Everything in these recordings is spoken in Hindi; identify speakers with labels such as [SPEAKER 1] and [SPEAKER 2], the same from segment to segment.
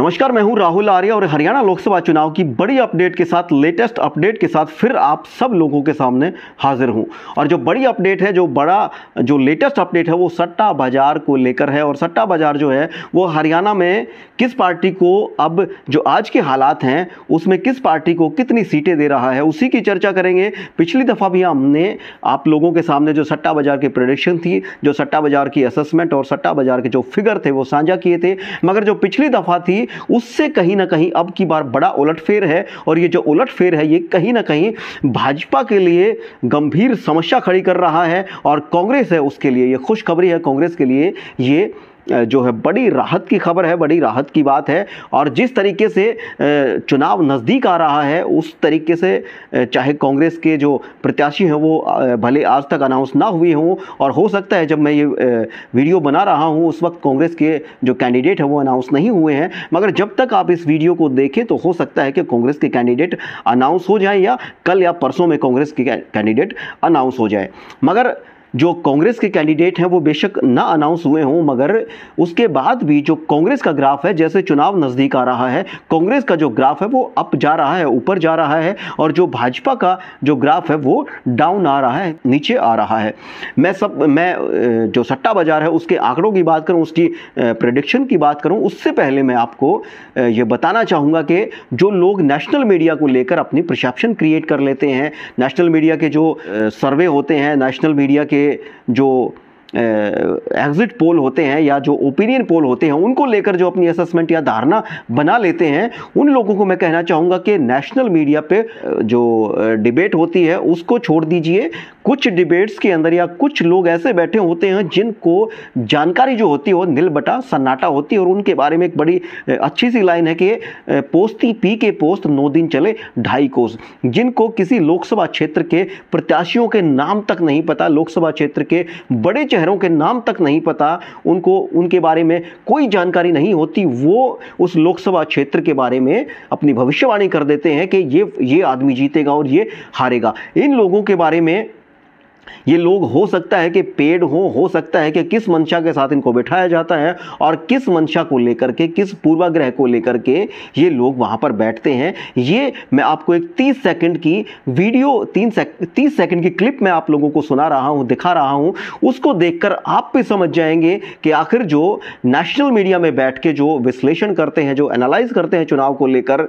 [SPEAKER 1] नमस्कार मैं हूं राहुल आर्य और हरियाणा लोकसभा चुनाव की बड़ी अपडेट के साथ लेटेस्ट अपडेट के साथ फिर आप सब लोगों के सामने हाजिर हूं और जो बड़ी अपडेट है जो बड़ा जो लेटेस्ट अपडेट है वो सट्टा बाजार को लेकर है और सट्टा बाजार जो है वो हरियाणा में किस पार्टी को अब जो आज के हालात हैं उसमें किस पार्टी को कितनी सीटें दे रहा है उसी की चर्चा करेंगे पिछली दफ़ा भी हमने आप लोगों के सामने जो सट्टा बाजार की प्रोडिक्शन थी जो सट्टा बाजार की असेसमेंट और सट्टा बाजार के जो फिगर थे वो साझा किए थे मगर जो पिछली दफ़ा थी थी उससे कहीं ना कहीं अब की बार बड़ा उलटफेर है और ये जो उलटफेर है ये कहीं ना कहीं भाजपा के लिए गंभीर समस्या खड़ी कर रहा है और कांग्रेस है उसके लिए ये खुशखबरी है कांग्रेस के लिए ये जो है बड़ी राहत की खबर है बड़ी राहत की बात है और जिस तरीके से चुनाव नज़दीक आ रहा है उस तरीके से चाहे कांग्रेस के जो प्रत्याशी हैं वो भले आज तक अनाउंस ना हुए हों और हो सकता है जब मैं ये वीडियो बना रहा हूँ उस वक्त कांग्रेस के जो कैंडिडेट हैं वो अनाउंस नहीं हुए हैं मगर जब तक आप इस वीडियो को देखें तो हो सकता है कि कांग्रेस के कैंडिडेट अनाउंस हो जाए या कल या परसों में कांग्रेस के कैंडिडेट अनाउंस हो जाए मगर जो कांग्रेस के कैंडिडेट हैं वो बेशक ना अनाउंस हुए हों मगर उसके बाद भी जो कांग्रेस का ग्राफ है जैसे चुनाव नज़दीक आ रहा है कांग्रेस का जो ग्राफ है वो अप जा रहा है ऊपर जा रहा है और जो भाजपा का जो ग्राफ है वो डाउन आ रहा है नीचे आ रहा है मैं सब मैं जो सट्टा बाजार है उसके आंकड़ों की बात करूँ उसकी प्रडिक्शन की बात करूँ उससे पहले मैं आपको ये बताना चाहूँगा कि जो लोग नेशनल मीडिया को लेकर अपनी प्रशाप्शन क्रिएट कर लेते हैं नेशनल मीडिया के जो सर्वे होते हैं नेशनल मीडिया के जो एग्जिट पोल होते हैं या जो ओपिनियन पोल होते हैं उनको लेकर जो अपनी असेसमेंट या धारणा बना लेते हैं उन लोगों को मैं कहना चाहूँगा कि नेशनल मीडिया पे जो डिबेट होती है उसको छोड़ दीजिए कुछ डिबेट्स के अंदर या कुछ लोग ऐसे बैठे होते हैं जिनको जानकारी जो होती है वो निलबटा सन्नाटा होती है और उनके बारे में एक बड़ी अच्छी सी लाइन है कि पोस्ती पी के पोस्त नौ दिन चले ढाई कोस जिनको किसी लोकसभा क्षेत्र के प्रत्याशियों के नाम तक नहीं पता लोकसभा क्षेत्र के बड़े शहरों के नाम तक नहीं पता उनको उनके बारे में कोई जानकारी नहीं होती वो उस लोकसभा क्षेत्र के बारे में अपनी भविष्यवाणी कर देते हैं कि ये ये आदमी जीतेगा और ये हारेगा इन लोगों के बारे में ये लोग हो सकता है कि पेड हो हो सकता है कि किस मंशा के साथ इनको बैठाया जाता है और किस मंशा को लेकर के किस पूर्वाग्रह को लेकर के ये लोग वहाँ पर बैठते हैं ये मैं आपको एक 30 सेकंड की वीडियो तीन सेक, तीस सेकंड की क्लिप मैं आप लोगों को सुना रहा हूँ दिखा रहा हूँ उसको देखकर आप भी समझ जाएंगे कि आखिर जो नेशनल मीडिया में बैठ के जो विश्लेषण करते हैं जो एनालाइज करते हैं चुनाव को लेकर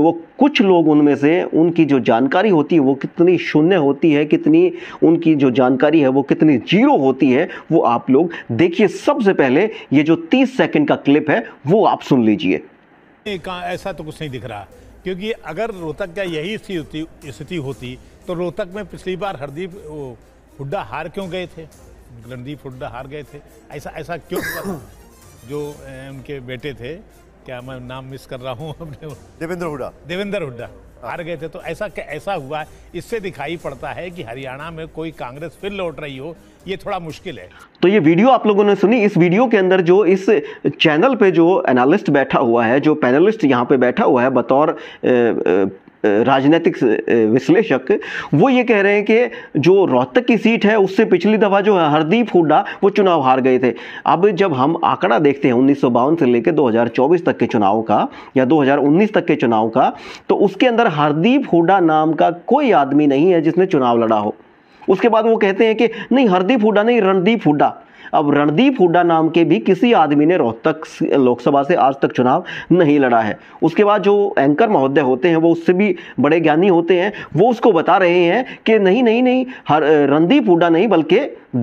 [SPEAKER 1] वो कुछ लोग उनमें से उनकी जो जानकारी होती है वो कितनी शून्य होती है कितनी उनकी जो जानकारी है वो कितनी जीरो होती है वो आप लोग देखिए सबसे पहले ये जो तीस सेकेंड का क्लिप है वो आप सुन लीजिए ऐसा तो कुछ नहीं दिख रहा क्योंकि अगर रोहतक का यही स्थिति होती तो रोहतक में पिछली बार हरदीप हुड्डा हार क्यों गए थे रणदीप हुड्डा हार गए थे ऐसा ऐसा क्यों जो उनके बेटे थे क्या मैं नाम मिस कर रहा हूँ देवेंद्र हुड्डा देवेंद्र हुड्डा हाँ। हार गए थे तो ऐसा ऐसा हुआ इससे दिखाई पड़ता है कि हरियाणा में कोई कांग्रेस फिर लौट रही हो ये थोड़ा मुश्किल है तो ये वीडियो आप लोगों ने सुनी इस वीडियो के अंदर जो इस चैनल पे जो एनालिस्ट बैठा हुआ है जो पैनलिस्ट यहाँ पे बैठा हुआ है बतौर राजनीतिक विश्लेषक वो ये कह रहे हैं कि जो रोहतक की सीट है उससे पिछली दफ़ा जो हरदीप हुड्डा वो चुनाव हार गए थे अब जब हम आंकड़ा देखते हैं उन्नीस से लेकर दो तक के चुनाव का या दो तक के चुनाव का तो उसके अंदर हरदीप हुड्डा नाम का कोई आदमी नहीं है जिसने चुनाव लड़ा हो उसके बाद वो कहते हैं कि नहीं हरदीप हुड्डा नहीं रणदीप हुड्डा अब रणदीप हुड्डा नाम के भी किसी आदमी ने रोहतक लोकसभा से आज तक चुनाव नहीं लड़ा है उसके बाद जो एंकर महोदय होते हैं वो उससे भी बड़े ज्ञानी होते हैं वो उसको बता रहे हैं कि नहीं नहीं नहीं हर रणदीप हुड्डा नहीं बल्कि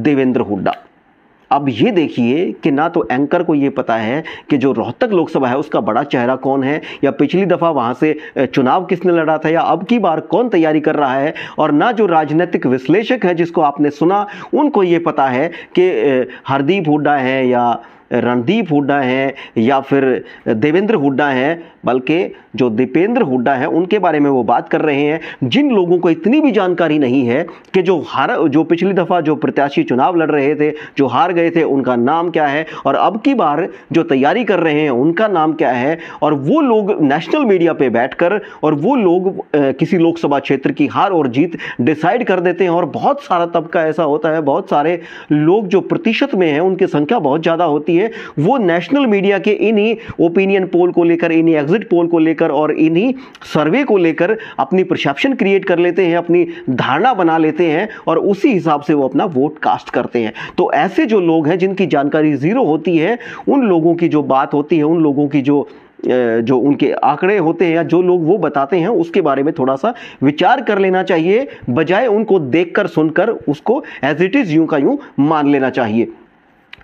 [SPEAKER 1] देवेंद्र हुड्डा अब ये देखिए कि ना तो एंकर को ये पता है कि जो रोहतक लोकसभा है उसका बड़ा चेहरा कौन है या पिछली दफ़ा वहाँ से चुनाव किसने लड़ा था या अब की बार कौन तैयारी कर रहा है और ना जो राजनीतिक विश्लेषक है जिसको आपने सुना उनको ये पता है कि हरदीप हुड्डा है या रणदीप हुड्डा हैं या फिर देवेंद्र हुड्डा हैं बल्कि जो दीपेंद्र हुड्डा है उनके बारे में वो बात कर रहे हैं जिन लोगों को इतनी भी जानकारी नहीं है कि जो हार जो पिछली दफ़ा जो प्रत्याशी चुनाव लड़ रहे थे जो हार गए थे उनका नाम क्या है और अब की बार जो तैयारी कर रहे हैं उनका नाम क्या है और वो लोग नेशनल मीडिया पर बैठ और वो लोग किसी लोकसभा क्षेत्र की हार और जीत डिसाइड कर देते हैं और बहुत सारा तबका ऐसा होता है बहुत सारे लोग जो प्रतिशत में हैं उनकी संख्या बहुत ज़्यादा होती है वो नेशनल मीडिया के इन्हीं ओपिनियन पोल को लेकर इन्हीं एग्जिट पोल को लेकर और इन्हीं सर्वे को लेकर अपनी परसेप्शन क्रिएट कर लेते हैं अपनी धारणा बना लेते हैं और उसी हिसाब से वो अपना वोट कास्ट करते हैं तो ऐसे जो लोग हैं जिनकी जानकारी ज़ीरो होती है उन लोगों की जो बात होती है उन लोगों की जो जो उनके आंकड़े होते हैं या जो लोग वो बताते हैं उसके बारे में थोड़ा सा विचार कर लेना चाहिए बजाय उनको देखकर सुनकर उसको एज इट इज़ यूं का यूं मान लेना चाहिए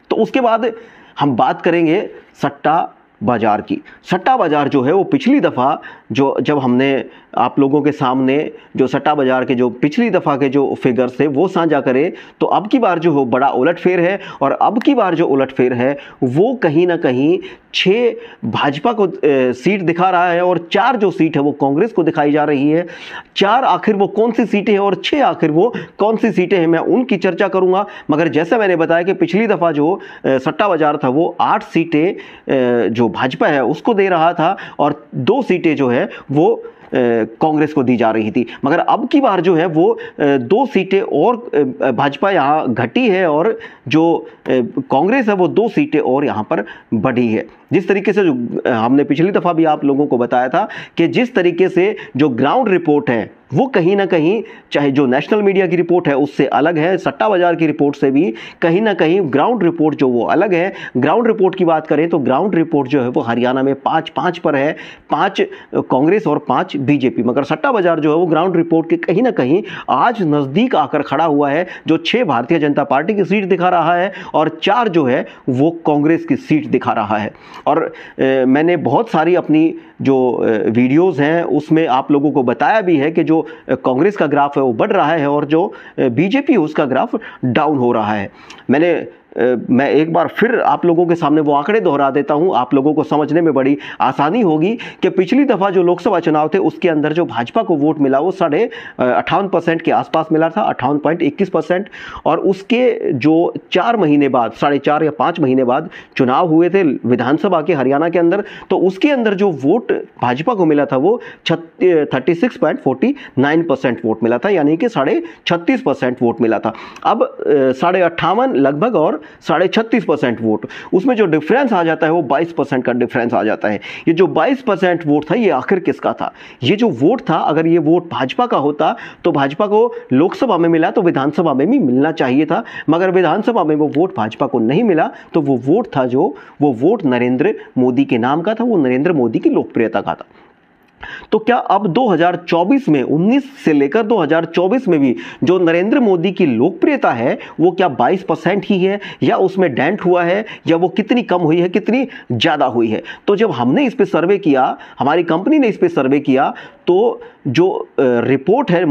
[SPEAKER 1] तो उसके बाद हम बात करेंगे सट्टा बाज़ार की सट्टा बाज़ार जो है वो पिछली दफ़ा जो जब हमने आप लोगों के सामने जो सट्टा बाज़ार के जो पिछली दफ़ा के जो फिगर्स थे वो साझा करें तो अब की बार जो हो बड़ा उलटफेर है और अब की बार जो उलटफेर है वो कहीं ना कहीं छः भाजपा को सीट दिखा रहा है और चार जो सीट है वो कांग्रेस को दिखाई जा रही है चार आखिर वो कौन सी सीटें हैं और छः आखिर वो कौन सी सीटें हैं मैं उनकी चर्चा करूंगा मगर जैसा मैंने बताया कि पिछली दफ़ा जो सट्टा बाजार था वो आठ सीटें जो भाजपा है उसको दे रहा था और दो सीटें जो है वो कांग्रेस को दी जा रही थी मगर अब की बार जो है वो दो सीटें और भाजपा यहाँ घटी है और जो कांग्रेस है वो दो सीटें और यहाँ पर बढ़ी है जिस तरीके से जो हमने पिछली दफ़ा भी आप लोगों को बताया था कि जिस तरीके से जो ग्राउंड रिपोर्ट है वो कहीं ना कहीं चाहे जो नेशनल मीडिया की रिपोर्ट है उससे अलग है सट्टा बाजार की रिपोर्ट से भी कहीं ना कहीं ग्राउंड रिपोर्ट जो वो अलग है ग्राउंड रिपोर्ट की बात करें तो ग्राउंड रिपोर्ट जो है वो हरियाणा में पाँच पाँच पर है पाँच कांग्रेस और पाँच बीजेपी मगर सट्टा बाजार जो है वो ग्राउंड रिपोर्ट के कहीं ना कहीं आज नज़दीक आकर खड़ा हुआ है जो छः भारतीय जनता पार्टी की सीट दिखा रहा है और चार जो है वो कांग्रेस की सीट दिखा रहा है और ए, मैंने बहुत सारी अपनी जो वीडियोज़ हैं उसमें आप लोगों को बताया भी है कि जो कांग्रेस का ग्राफ है वो बढ़ रहा है और जो बीजेपी है उसका ग्राफ डाउन हो रहा है मैंने मैं एक बार फिर आप लोगों के सामने वो आंकड़े दोहरा देता हूँ आप लोगों को समझने में बड़ी आसानी होगी कि पिछली दफ़ा जो लोकसभा चुनाव थे उसके अंदर जो भाजपा को वोट मिला वो साढ़े अट्ठावन परसेंट के आसपास मिला था अट्ठावन पॉइंट इक्कीस परसेंट और उसके जो चार महीने बाद साढ़े चार या पाँच महीने बाद चुनाव हुए थे विधानसभा के हरियाणा के अंदर तो उसके अंदर जो वोट भाजपा को मिला था वो thirty six point forty nine percent vote मिला था यानी कि साढ़े छत्तीस परसेंट वोट मिला था अब साढ़े अट्ठावन लगभग और साढ़े छत्तीस परसेंट वोट उसमें जो डिफरेंस आ जाता है वो बाईस परसेंट का डिफरेंस आ जाता है ये जो बाईस परसेंट वोट था ये आखिर किसका था ये जो वोट था अगर ये वोट भाजपा का होता तो भाजपा को लोकसभा में मिला तो विधानसभा में भी मिलना चाहिए था मगर विधानसभा में वो वोट भाजपा को नहीं मिला तो वो वोट था जो वो वोट नरेंद्र मोदी के नाम का था वो नरेंद्र मोदी की लोकप्रियता का था तो क्या अब 2024 में 19 से लेकर 2024 में भी जो नरेंद्र मोदी की लोकप्रियता है वो क्या 22 परसेंट ही है या उसमें डेंट हुआ है या वो कितनी कम हुई है कितनी ज़्यादा हुई है तो जब हमने इस पर सर्वे किया हमारी कंपनी ने इस पर सर्वे किया तो जो रिपोर्ट है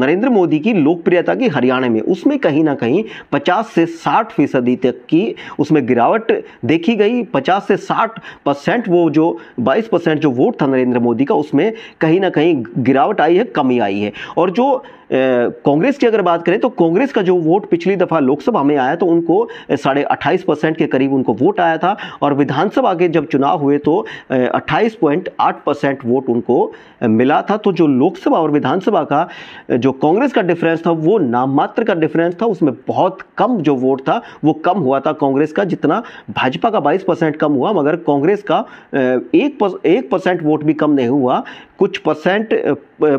[SPEAKER 1] नरेंद्र मोदी की लोकप्रियता की हरियाणा में उसमें कहीं ना कहीं 50 से 60 फीसदी तक की उसमें गिरावट देखी गई 50 से 60 परसेंट वो जो 22 परसेंट जो वोट था नरेंद्र मोदी का उसमें कहीं ना कहीं गिरावट आई है कमी आई है और जो कांग्रेस की अगर बात करें तो कांग्रेस का जो वोट पिछली दफ़ा लोकसभा में आया तो उनको साढ़े अट्ठाईस परसेंट के करीब उनको वोट आया था और विधानसभा के जब चुनाव हुए तो अट्ठाईस पॉइंट आठ परसेंट वोट उनको मिला था तो जो लोकसभा और विधानसभा का जो कांग्रेस का डिफरेंस था वो नाममात्र का डिफरेंस था उसमें बहुत कम जो वोट था वो कम हुआ था कांग्रेस का जितना भाजपा का बाईस परसेंट कम हुआ मगर कांग्रेस का एक एक परसेंट वोट भी कम नहीं हुआ कुछ परसेंट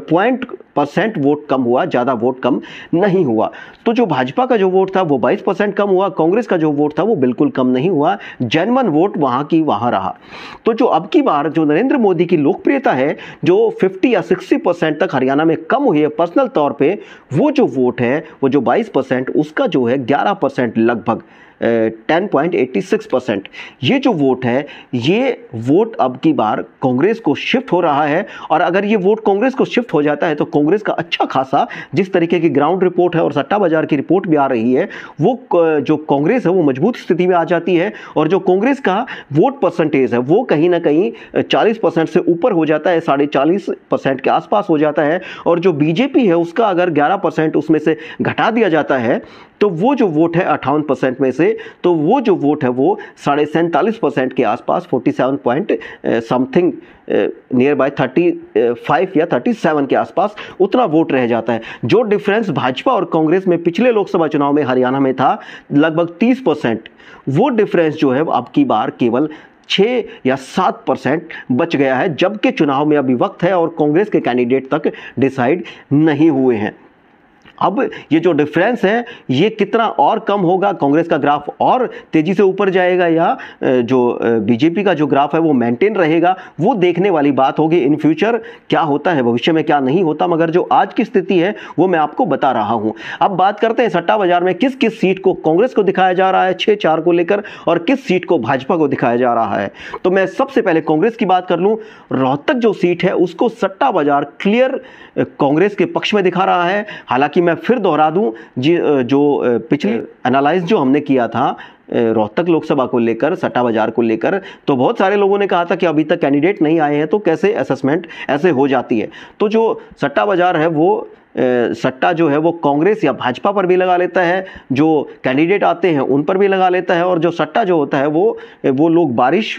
[SPEAKER 1] पॉइंट परसेंट वोट कम हुआ ज़्यादा वोट कम नहीं हुआ तो जो भाजपा का जो वोट था वो 22 परसेंट कम हुआ कांग्रेस का जो वोट था वो बिल्कुल कम नहीं हुआ जनमन वोट वहाँ की वहाँ रहा तो जो अब की बार जो नरेंद्र मोदी की लोकप्रियता है जो 50 या 60 परसेंट तक हरियाणा में कम हुई है पर्सनल तौर पर वो जो वोट है वो जो बाईस उसका जो है ग्यारह लगभग 10.86 पॉइंट एट्टी सिक्स परसेंट ये जो वोट है ये वोट अब की बार कांग्रेस को शिफ्ट हो रहा है और अगर ये वोट कांग्रेस को शिफ्ट हो जाता है तो कांग्रेस का अच्छा खासा जिस तरीके की ग्राउंड रिपोर्ट है और सट्टा बाजार की रिपोर्ट भी आ रही है वो जो कांग्रेस है वो मजबूत स्थिति में आ जाती है और जो कांग्रेस का वोट परसेंटेज है वो कहीं ना कहीं चालीस परसेंट से ऊपर हो जाता है साढ़े चालीस परसेंट के आसपास हो जाता है और जो बीजेपी है उसका अगर ग्यारह परसेंट उसमें से घटा दिया जाता है तो वो जो वोट है अट्ठावन परसेंट में से तो वो जो वोट है वो साढ़े सैंतालीस परसेंट के आसपास forty seven point something near by thirty five या थर्टी सेवन के आसपास उतना वोट रह जाता है जो डिफरेंस भाजपा और कांग्रेस में पिछले लोकसभा चुनाव में हरियाणा में था लगभग तीस परसेंट वो डिफरेंस जो है अब की बार केवल छः या सात परसेंट बच गया है जबकि चुनाव में अभी वक्त है और कांग्रेस के कैंडिडेट तक डिसाइड नहीं हुए हैं अब ये जो डिफरेंस है ये कितना और कम होगा कांग्रेस का ग्राफ और तेज़ी से ऊपर जाएगा या जो बीजेपी का जो ग्राफ है वो मेंटेन रहेगा वो देखने वाली बात होगी इन फ्यूचर क्या होता है भविष्य में क्या नहीं होता मगर जो आज की स्थिति है वो मैं आपको बता रहा हूँ अब बात करते हैं सट्टा बाजार में किस किस सीट को कांग्रेस को दिखाया जा रहा है छः चार को लेकर और किस सीट को भाजपा को दिखाया जा रहा है तो मैं सबसे पहले कांग्रेस की बात कर लूँ रोहतक जो सीट है उसको सट्टा बाजार क्लियर कांग्रेस के पक्ष में दिखा रहा है हालांकि मैं फिर दोहरा दूं जो पिछले एनालाइज जो हमने किया था रोहतक लोकसभा को लेकर सट्टा बाजार को लेकर तो बहुत सारे लोगों ने कहा था कि अभी तक कैंडिडेट नहीं आए हैं तो कैसे असेसमेंट ऐसे हो जाती है तो जो सट्टा बाजार है वो सट्टा जो है वो कांग्रेस या भाजपा पर भी लगा लेता है जो कैंडिडेट आते हैं उन पर भी लगा लेता है और जो सट्टा जो होता है वो वो लोग बारिश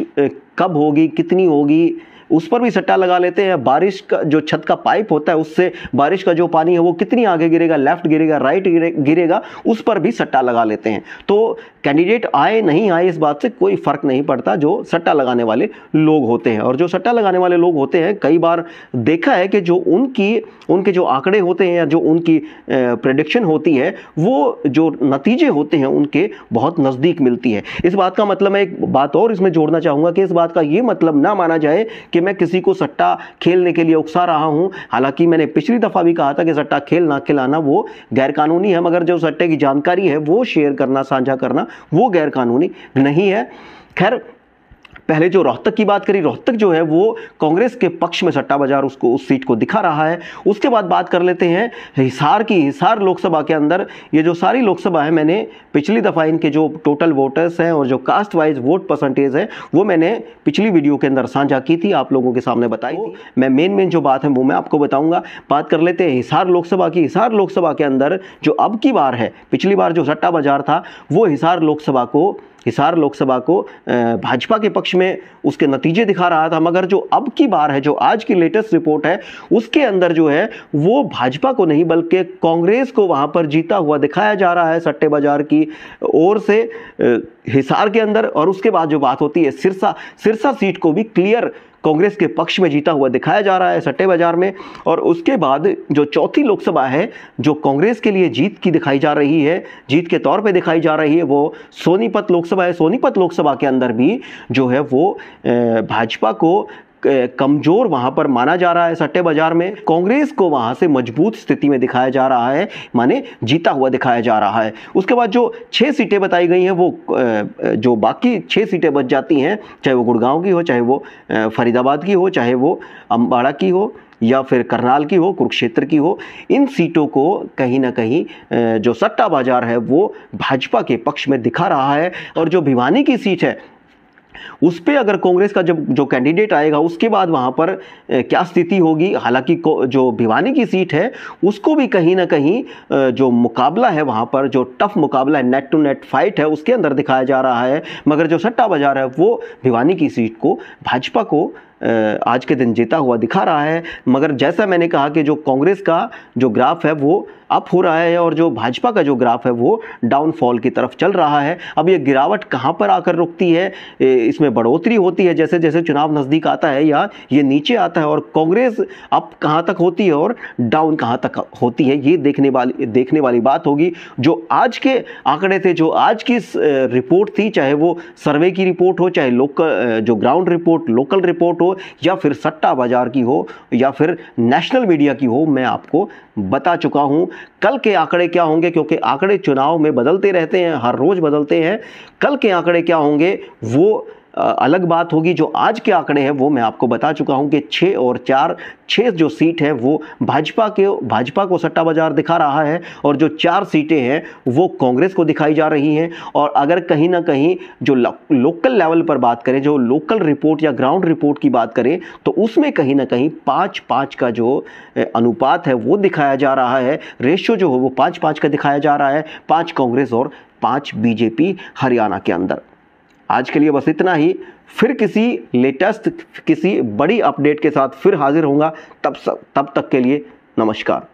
[SPEAKER 1] कब होगी कितनी होगी उस पर भी सट्टा लगा लेते हैं बारिश का जो छत का पाइप होता है उससे बारिश का जो पानी है वो कितनी आगे गिरेगा लेफ्ट गिरेगा राइट गिरेगा उस पर भी सट्टा लगा लेते हैं तो कैंडिडेट आए नहीं आए इस बात से कोई फ़र्क नहीं पड़ता जो सट्टा लगाने वाले लोग होते हैं और जो सट्टा लगाने वाले लोग होते हैं कई बार देखा है कि जो उनकी उनके जो आंकड़े होते हैं या जो उनकी प्रडिक्शन होती है वो जो नतीजे होते हैं उनके बहुत नज़दीक मिलती है इस बात का मतलब मैं एक बात और इसमें जोड़ना चाहूँगा कि इस बात का ये मतलब ना माना जाए कि कि मैं किसी को सट्टा खेलने के लिए उकसा रहा हूँ हालांकि मैंने पिछली दफ़ा भी कहा था कि सट्टा खेलना खिलाना वो गैरकानूनी है मगर जो सट्टे की जानकारी है वो शेयर करना साझा करना वो गैरकानूनी नहीं है खैर पहले जो रोहतक की बात करी रोहतक जो है वो कांग्रेस के पक्ष में सट्टा बाजार उसको उस सीट को दिखा रहा है उसके बाद बात कर लेते हैं हिसार की हिसार लोकसभा के अंदर ये जो सारी लोकसभा है मैंने पिछली दफ़ा इनके जो टोटल वोटर्स हैं और जो कास्ट वाइज वोट परसेंटेज है वो मैंने पिछली वीडियो के अंदर साझा की थी आप लोगों के सामने बताई मैं मेन मेन जो बात है वो मैं आपको बताऊंगा बात कर लेते हैं हिसार लोकसभा की हिसार लोकसभा के अंदर जो अब की बार है पिछली बार जो सट्टा बाजार था वो हिसार लोकसभा को हिसार लोकसभा को भाजपा के पक्ष में उसके नतीजे दिखा रहा था मगर जो अब की बार है जो आज की लेटेस्ट रिपोर्ट है उसके अंदर जो है वो भाजपा को नहीं बल्कि कांग्रेस को वहाँ पर जीता हुआ दिखाया जा रहा है सट्टे बाजार की ओर से हिसार के अंदर और उसके बाद जो बात होती है सिरसा सिरसा सीट को भी क्लियर कांग्रेस के पक्ष में जीता हुआ दिखाया जा रहा है सट्टे बाजार में और उसके बाद जो चौथी लोकसभा है जो कांग्रेस के लिए जीत की दिखाई जा रही है जीत के तौर पर दिखाई जा रही है वो सोनीपत लोकसभा है सोनीपत लोकसभा के अंदर भी जो है वो भाजपा को कमज़ोर वहाँ पर माना जा रहा है सट्टे बाजार में कांग्रेस को वहाँ से मजबूत स्थिति में दिखाया जा रहा है माने जीता हुआ दिखाया जा रहा है उसके बाद जो छः सीटें बताई गई हैं वो जो बाकी छः सीटें बच जाती हैं चाहे वो गुड़गांव की हो चाहे वो फरीदाबाद की हो चाहे वो अम्बाड़ा की हो या फिर करनाल की हो कुरुक्षेत्र की हो इन सीटों को कहीं ना कहीं जो सट्टा बाजार है वो भाजपा के पक्ष में दिखा रहा है और जो भिवानी की सीट है उस पर अगर कांग्रेस का जब जो कैंडिडेट आएगा उसके बाद वहाँ पर क्या स्थिति होगी हालांकि जो भिवानी की सीट है उसको भी कहीं ना कहीं जो मुकाबला है वहाँ पर जो टफ मुकाबला है नेट टू नेट फाइट है उसके अंदर दिखाया जा रहा है मगर जो सट्टा बाजार है वो भिवानी की सीट को भाजपा को आज के दिन जीता हुआ दिखा रहा है मगर जैसा मैंने कहा कि जो कांग्रेस का जो ग्राफ है वो अप हो रहा है और जो भाजपा का जो ग्राफ है वो डाउनफॉल की तरफ चल रहा है अब ये गिरावट कहाँ पर आकर रुकती है इसमें बढ़ोतरी होती है जैसे जैसे चुनाव नज़दीक आता है या ये नीचे आता है और कांग्रेस अप कहाँ तक होती है और डाउन कहाँ तक होती है ये देखने वाली देखने वाली बात होगी जो आज के आंकड़े थे जो आज की रिपोर्ट थी चाहे वो सर्वे की रिपोर्ट हो चाहे लोकल जो ग्राउंड रिपोर्ट लोकल रिपोर्ट हो या फिर सट्टा बाजार की हो या फिर नेशनल मीडिया की हो मैं आपको बता चुका हूँ कल के आंकड़े क्या होंगे क्योंकि आंकड़े चुनाव में बदलते रहते हैं हर रोज़ बदलते हैं कल के आंकड़े क्या होंगे वो अलग बात होगी जो आज के आंकड़े हैं वो मैं आपको बता चुका हूं कि छः और चार छः जो सीट है वो भाजपा के भाजपा को सट्टा बाजार दिखा रहा है और जो चार सीटें हैं वो कांग्रेस को दिखाई जा रही हैं और अगर कहीं ना कहीं जो लोकल लेवल पर बात करें जो लोकल रिपोर्ट या ग्राउंड रिपोर्ट की बात करें तो उसमें कहीं ना कहीं पाँच पाँच का जो अनुपात है वो दिखाया जा रहा है रेशियो जो हो वो पाँच पाँच का दिखाया जा रहा है पाँच कांग्रेस और पाँच बीजेपी हरियाणा के अंदर आज के लिए बस इतना ही फिर किसी लेटेस्ट किसी बड़ी अपडेट के साथ फिर हाजिर होऊंगा तब तब तक के लिए नमस्कार